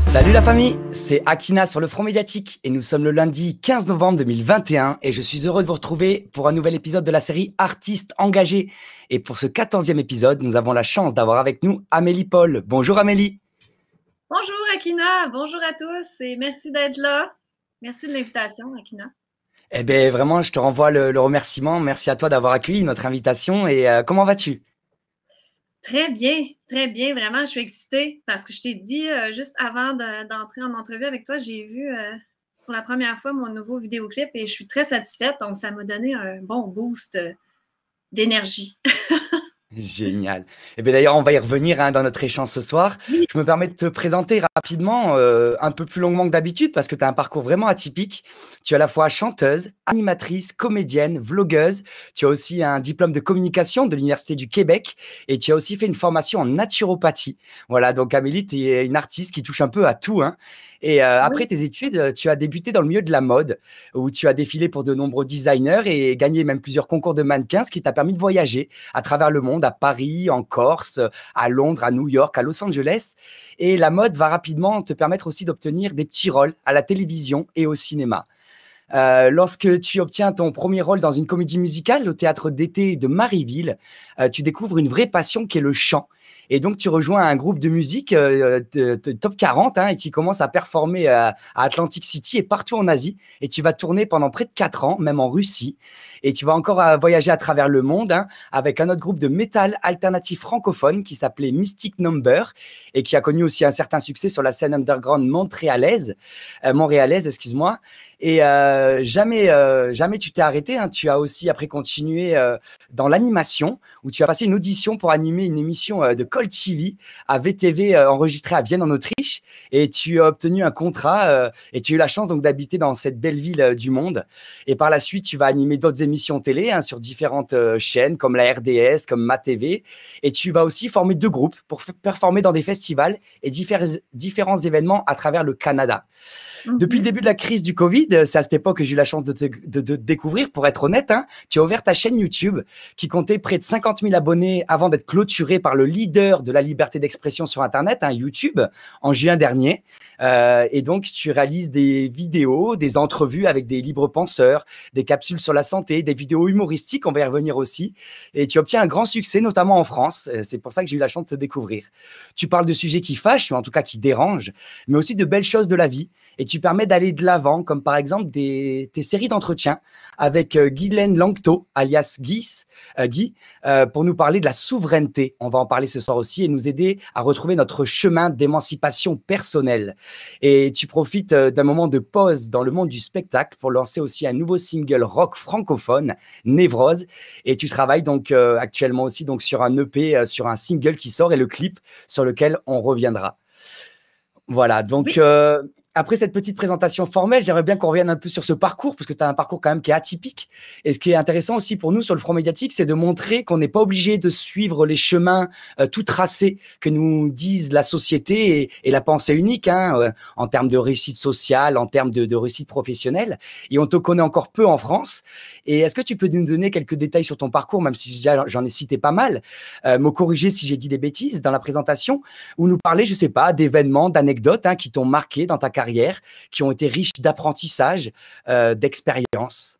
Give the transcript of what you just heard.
Salut la famille, c'est Akina sur le Front Médiatique et nous sommes le lundi 15 novembre 2021 et je suis heureux de vous retrouver pour un nouvel épisode de la série Artistes engagés. Et pour ce 14e épisode, nous avons la chance d'avoir avec nous Amélie Paul. Bonjour Amélie. Bonjour Akina, bonjour à tous et merci d'être là. Merci de l'invitation Akina. Eh bien, vraiment, je te renvoie le, remerciement. Merci à toi d'avoir accueilli notre invitation. Et euh, comment vas-tu? Très bien, très bien. Vraiment, je suis excitée parce que je t'ai dit euh, juste avant d'entrer en entrevue avec toi, j'ai vu euh, pour la première fois mon nouveau vidéoclip et je suis très satisfaite. Donc, ça m'a donné un bon boost d'énergie. Génial. Et eh bien d'ailleurs, on va y revenir hein, dans notre échange ce soir. Je me permets de te présenter rapidement, euh, un peu plus longuement que d'habitude, parce que tu as un parcours vraiment atypique. Tu es à la fois chanteuse, animatrice, comédienne, vlogueuse. Tu as aussi un diplôme de communication de l'Université du Québec et tu as aussi fait une formation en naturopathie. Voilà, donc Amélie, tu es une artiste qui touche un peu à tout. Hein. Et euh, après tes études, euh, tu as débuté dans le milieu de la mode, où tu as défilé pour de nombreux designers et gagné même plusieurs concours de mannequins, ce qui t'a permis de voyager à travers le monde, à Paris, en Corse, à Londres, à New York, à Los Angeles. Et la mode va rapidement te permettre aussi d'obtenir des petits rôles à la télévision et au cinéma. Euh, lorsque tu obtiens ton premier rôle dans une comédie musicale au théâtre d'été de Marieville, tu découvres une vraie passion qui est le chant et donc, tu rejoins un groupe de musique euh, top 40 hein, et qui commence à performer euh, à, Atlantic City et partout en Asie. Et tu vas tourner pendant près de 4 ans, même en Russie. Et tu vas encore euh, voyager à travers le monde hein, avec un autre groupe de métal alternatif francophone qui s'appelait Mystic Number et qui a connu aussi un certain succès sur la scène underground montréalaise. montréalaise, excuse-moi. Et jamais, jamais tu t'es arrêté. Hein. Tu as aussi après continué dans l'animation, où tu as passé une audition pour animer une émission de Paul à VTV euh, enregistré à Vienne en Autriche et tu as obtenu un contrat euh, et tu as eu la chance donc d'habiter dans cette belle ville euh, du monde. Et par la suite, tu vas animer d'autres émissions télé hein, sur différentes euh, chaînes comme la RDS, comme Ma TV. Et tu vas aussi former deux groupes pour performer dans des festivals et différents événements à travers le Canada. Mhm. Depuis le début de la crise du Covid, c'est à cette époque que j'ai eu la chance de te, découvrir, pour être honnête, hein, tu as ouvert ta chaîne YouTube qui comptait près de 50 000 abonnés avant d'être clôturée par le leader de la liberté d'expression sur Internet, hein, YouTube, en juin dernier. Euh, et donc, tu réalises des vidéos, des entrevues avec des libres penseurs, des capsules sur la santé, des vidéos humoristiques, on va y revenir aussi. Et tu obtiens un grand succès, notamment en France. Euh, c'est pour ça que j'ai eu la chance de te découvrir. Tu parles de sujets qui fâchent, ou en tout cas qui dérangent, mais aussi de belles choses de la vie et tu permets d'aller de l'avant, comme par exemple des, tes séries d'entretiens avec euh, Guylaine Langto, alias Guy, euh, euh, pour nous parler de la souveraineté. On va en parler ce soir aussi et nous aider à retrouver notre chemin d'émancipation personnelle. Et tu profites euh, d'un moment de pause dans le monde du spectacle pour lancer aussi un nouveau single rock francophone, Névrose. Et tu travailles donc actuellement aussi donc sur un EP, sur un single qui sort et le clip sur lequel on reviendra. Voilà, donc après cette petite présentation formelle, j'aimerais bien qu'on revienne un peu sur ce parcours, parce que tu as un parcours quand même qui est atypique. Et ce qui est intéressant aussi pour nous sur le front médiatique, c'est de montrer qu'on n'est pas obligé de suivre les chemins euh, tout tracés que nous disent la société et, la pensée unique, hein, euh, en termes de réussite sociale, en termes de, réussite professionnelle. Et on te connaît encore peu en France. Et est-ce que tu peux nous donner quelques détails sur ton parcours, même si j'en ai cité pas mal, euh, me corriger si j'ai dit des bêtises dans la présentation, ou nous parler, je sais pas, d'événements, d'anecdotes hein, qui t'ont marqué dans ta carrière qui ont été riches d'apprentissage, euh, d'expérience.